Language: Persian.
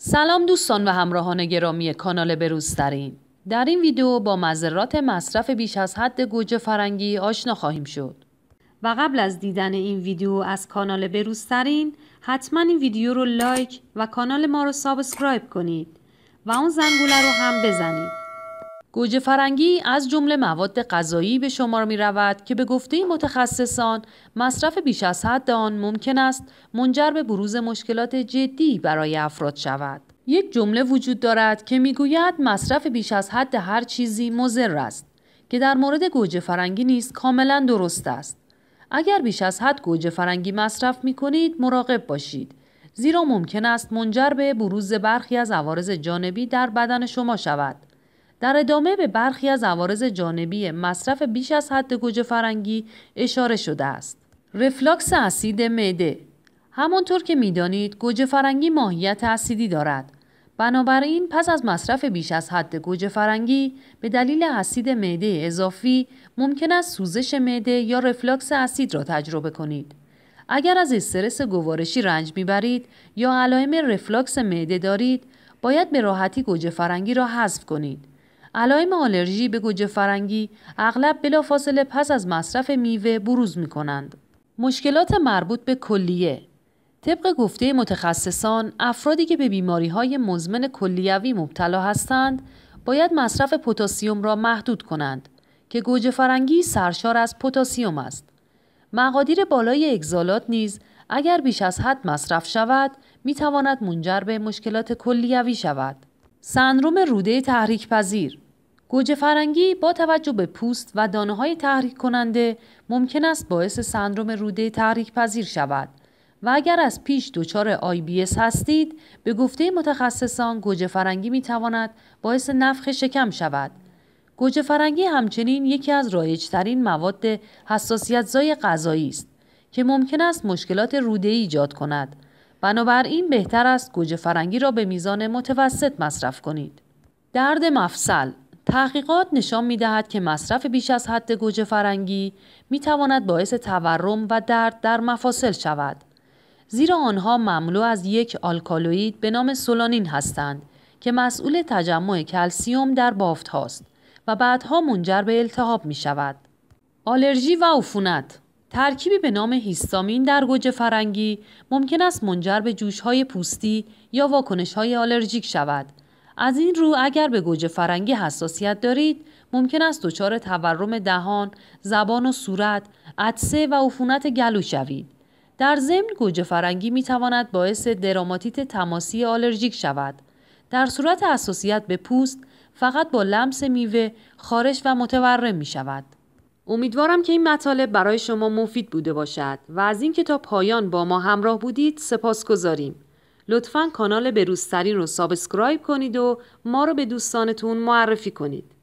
سلام دوستان و همراهان گرامی کانال بروزترین در این ویدیو با مذرات مصرف بیش از حد گوجه فرنگی آشنا خواهیم شد و قبل از دیدن این ویدیو از کانال بروزترین حتما این ویدیو رو لایک و کانال ما رو سابسکرایب کنید و اون زنگوله رو هم بزنید گوجه فرنگی از جمله مواد غذایی به شمار می رود که به گفته متخصصان مصرف بیش از حد آن ممکن است منجر به بروز مشکلات جدی برای افراد شود. یک جمله وجود دارد که میگوید مصرف بیش از حد هر چیزی مضر است که در مورد گوجه فرنگی نیست کاملا درست است. اگر بیش از حد گوجه فرنگی مصرف می کنید مراقب باشید زیرا ممکن است منجر به بروز برخی از عوارض جانبی در بدن شما شود. در ادامه به برخی از عوارض جانبی مصرف بیش از حد گوجه فرنگی اشاره شده است. رفلاکس اسید معده همانطور که میدانید گوجه فرنگی ماهیت اسیدی دارد. بنابراین پس از مصرف بیش از حد گوجه فرنگی به دلیل اسید معده اضافی ممکن است سوزش معده یا رفلاکس اسید را تجربه کنید. اگر از استرس گوارشی رنج میبرید یا علائم رفلاکس معده دارید، باید به راحتی گوجه فرنگی را حذف کنید. علائم آلرژی به گوجه فرنگی اغلب بلافاصله پس از مصرف میوه بروز می کنند. مشکلات مربوط به کلیه طبق گفته متخصصان افرادی که به بیماری های مزمن کلیوی مبتلا هستند باید مصرف پتاسیم را محدود کنند که گوجه فرنگی سرشار از پتاسیم است. مقادیر بالای اگزالات نیز اگر بیش از حد مصرف شود می تواند منجر به مشکلات کلیوی شود. سندروم روده تحریک پذیر گوجه فرنگی با توجه به پوست و دانه های تحریک کننده ممکن است باعث سندروم روده تحریک پذیر شود و اگر از پیش دچار اس هستید به گفته متخصصان گوجه فرنگی می تواند باعث نفخ شکم شود گوجه فرنگی همچنین یکی از ترین مواد زای غذایی است که ممکن است مشکلات روده ایجاد کند بنابراین بهتر است گوجه فرنگی را به میزان متوسط مصرف کنید. درد مفصل تحقیقات نشان می دهد که مصرف بیش از حد گوجه فرنگی می تواند باعث تورم و درد در مفاصل شود. زیرا آنها مملو از یک آلکالوئید به نام سولانین هستند که مسئول تجمع کلسیوم در بافت هاست و بعدها منجر به التهاب می شود. آلرژی و عفونت ترکیبی به نام هیستامین در گوجه فرنگی ممکن است منجر به های پوستی یا های آلرژیک شود. از این رو اگر به گوجه فرنگی حساسیت دارید ممکن است دچار تورم دهان، زبان و صورت، عدسه و عفونت گلو شوید. در ضمن گوجه فرنگی می تواند باعث دراماتیت تماسی آلرژیک شود. در صورت حساسیت به پوست فقط با لمس میوه خارش و متورم می شود. امیدوارم که این مطالب برای شما مفید بوده باشد و از اینکه تا پایان با ما همراه بودید سپاس گذاریم. لطفا کانال بروزترین رو سابسکرایب کنید و ما رو به دوستانتون معرفی کنید.